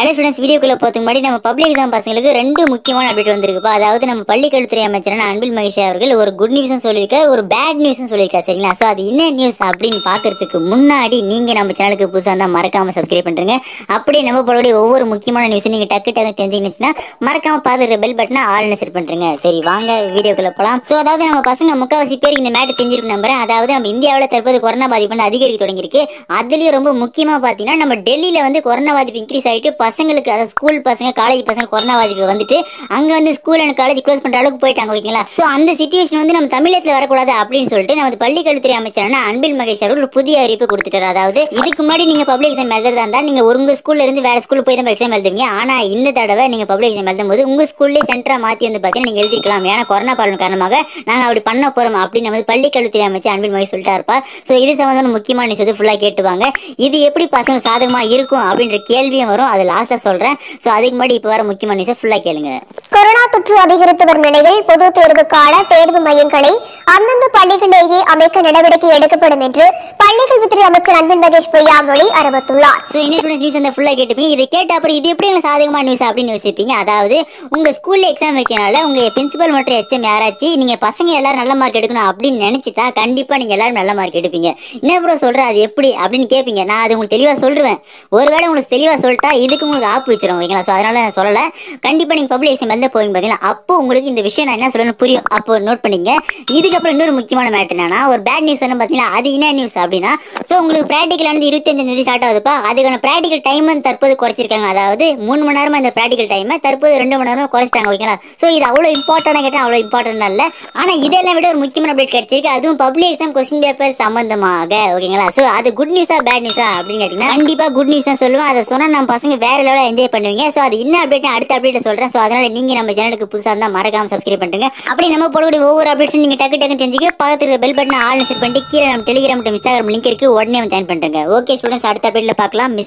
அதே ஸ்டூடெண்ட்ஸ் வீடியோக்குள்ளே போகிறதுக்கு முன்னாடி நம்ம பப்ளிக் எக்ஸாம் பசங்களுக்கு ரெண்டு முக்கியமான அப்டேட் வந்திருக்குப்பா அதாவது நம்ம பள்ளி கல்வித்துறை அமைச்சரான அன்பில் மகேஷ் அவர்கள் ஒரு குட் நியூஸும் சொல்லியிருக்கார் ஒரு பேட் நியூஸும் சொல்லியிருக்காரு சரிங்களா ஸோ அது என்ன நியூஸ் அப்படின்னு பார்க்கறதுக்கு முன்னாடி நீங்கள் நம்ம சேனலுக்கு புதுசாக இருந்தால் மறக்காமல் சப்ஸ்கிரைப் பண்ணுறங்க அப்படியே நம்ம போடக்கூடிய ஒவ்வொரு முக்கியமான நியூஸும் நீங்கள் டக்கு டக்கு தெரிஞ்சுக்கிச்சுன்னா மறக்காமல் பார்த்துக்கிற பெல் பட்டனை ஆல்னு செட் பண்ணுறங்க சரி வாங்க வீடியோக்குள்ளே போகலாம் ஸோ அதாவது நம்ம பசங்க முக்கால்வாசி பேருக்கு இந்த மேட்டர் தெரிஞ்சிருக்கு நம்புறேன் அதாவது நம்ம இந்தியாவில் தற்போது கொரோனா பாதிப்பு வந்து அதிகரிக்க தொடங்கியிருக்கு அதுலேயும் ரொம்ப முக்கியமாக பார்த்தீங்கன்னா நம்ம டெல்லியில் வந்து கொரோனா பாதிப்பு இன்க்ரீஸ் ஆகிட்டு பசங்களுக்கு அதாவது ஸ்கூல் பசங்க காலேஜ் பசங்க கொரோனா பாதிப்பு வந்துட்டு அங்கே வந்து ஸ்கூல் அண்ட் காலேஜ் க்ளோஸ் பண்ணுற அளவுக்கு போயிட்டாங்க ஓகேங்களா ஸோ அந்த சுச்சுவேஷன் வந்து நம்ம தமிழகத்தில் வரக்கூடாது அப்படின்னு சொல்லிட்டு நமது கல்வித்துறை அமைச்சரான அன்பில் மகேஷ் அவர்கள் புதிய அறிவிப்பு கொடுத்துட்டார் அதாவது இதுக்கு முன்னாடி நீங்கள் பப்ளிக் எக்ஸாம் எழுதுறதா இருந்தால் நீங்கள் உங்கள் ஸ்கூல்ல இருந்து வேறு ஸ்கூல் போய் தான் எக்ஸாம் எழுதுவீங்க ஆனால் இந்த தடவை நீங்கள் பப்ளிக் எக்ஸாம் எழுதும் போது உங்கள் ஸ்கூல்லேயே சென்டராக மாற்றி வந்து பாத்தீங்கன்னா நீங்கள் எழுதிக்கலாம் ஏன்னா கொரோனா பாலம் காரணமாக நாங்கள் அப்படி பண்ண போகிறோம் அப்படின்னு நமது கல்வித்துறை அமைச்சர் அன்பில் மகேஷ் சொல்லிட்டா இருப்பார் ஸோ இது சம்மந்தமான முக்கியமான நியூஸ் ஃபுல்லா ஃபுல்லாக கேட்டுவாங்க இது எப்படி பசங்க சாதகமாக இருக்கும் அப்படின்ற கேள்வியும் வரும் அதில் லாஸ்ட்டாக சொல்கிறேன் ஸோ அதுக்கு முன்னாடி இப்போ வர முக்கியமான நியூஸை ஃபுல்லாக கேளுங்க கொரோனா தொற்று அதிகரித்து வரும் நிலையில் பொது தேர்வுக்கான தேர்வு மையங்களை அந்தந்த பள்ளிகளிலேயே அமைக்க நடவடிக்கை எடுக்கப்படும் என்று பள்ளிக்கல்வித்துறை அமைச்சர் அன்பின் மகேஷ் பொய்யாமொழி அறிவித்துள்ளார் ஸோ என்ன ஃபுல்லாக கேட்டுப்பீங்க இது கேட்ட அப்புறம் இது எப்படி எங்களுக்கு சாதகமான நியூஸ் அப்படின்னு யோசிப்பீங்க அதாவது உங்கள் ஸ்கூல்ல எக்ஸாம் வைக்கிறனால உங்கள் பிரின்சிபல் மற்றும் எச்எம் HM யாராச்சு நீங்கள் பசங்க எல்லாரும் நல்ல மார்க் எடுக்கணும் அப்படின்னு நினைச்சிட்டா கண்டிப்பாக நீங்க எல்லாரும் நல்ல மார்க் எடுப்பீங்க என்ன ப்ரோ சொல்கிற அது எப்படி அப்படின்னு கேட்பீங்க நான் அது உங்களுக்கு தெளிவாக சொல்லுவேன் ஒருவேளை உங்களுக்கு தெளிவாக சொல்லிட்டா இதுக்கு உங்களுக்கு ஆப்பு வச்சிடும் ஓகேங்களா ஸோ அதனால நான் சொல்லலை கண்டிப்பாக நீங்க பப்ளிக் எக்ஸாம் வந்து போவீங்க பார்த்தீங்கன்னா அப்போ உங்களுக்கு இந்த விஷயம் நான் என்ன சொல்லணும்னு புரியும் அப்போ நோட் பண்ணிங்க இதுக்கு அதுக்கப்புறம் இன்னொரு முக்கியமான மேட்டர் என்னன்னா ஒரு பேட் நியூஸ் வந்து பார்த்தீங்கன்னா அது என்ன நியூஸ் அப்படின்னா ஸோ உங்களுக்கு ப்ராக்டிக்கல் வந்து இருபத்தஞ்சாம் தேதி ஸ்டார்ட் ஆகுதுப்பா அதுக்கான ப்ராக்டிக்கல் டைம் வந்து தற்போது குறைச்சிருக்காங்க அதாவது மூணு மணி நேரமாக இந்த ப்ராக்டிக்கல் டைமை தற்போது ரெண்டு மணி நேரமாக குறைச்சிட்டாங்க ஓகேங்களா ஸோ இது அவ்வளோ இம்பார்ட்டன் கேட்டால் அவ்வளோ இம்பார்ட்டன்ட் இல்லை ஆனால் இதெல்லாம் விட ஒரு முக்கியமான அப்டேட் கிடைச்சிருக்கு அதுவும் பப்ளிக் எக்ஸாம் கொஸ்டின் பேப்பர் சம்பந்தமாக ஓகேங்களா ஸோ அது குட் நியூஸா பேட் நியூஸா அப்படின்னு கேட்டிங்கன்னா கண்டிப்பாக குட் நியூஸ் தான் சொல்லுவேன் அதை சொன்னால் நம்ம பசங்க வேற லெவலில் என்ஜாய் பண்ணுவீங்க ஸோ அது என்ன அப்டேட் அடுத்த அப்டேட் சொல்கிறேன் ஸோ அதனால் நீங்கள் நம்ம சேனலுக்கு புதுசாக இருந்தால் மறக்காமல் சப்ஸ்கிரைப் பண்ணுங்க அப்படி நம்ம போடக்கூடிய ஒவ்வொரு அப்டேட்ஸும் நீங்கள் டக்கு டக்குன்னு தெரிஞ்சுக்க பக்கத்தில் பெல் பட்டனை ஆல் செட் பண்ணிட்டு கீழே நம்ம டெலிகிராம் இன்ஸ்டாகிராம் லிங்க் இருக்குது உடனே ஜாயின் பண்ணுறேங்க ஓகே ஸ்டூடெண்ட்ஸ் அடுத்த அப்டேட்டில் பார்க்கலாம் மிஸ்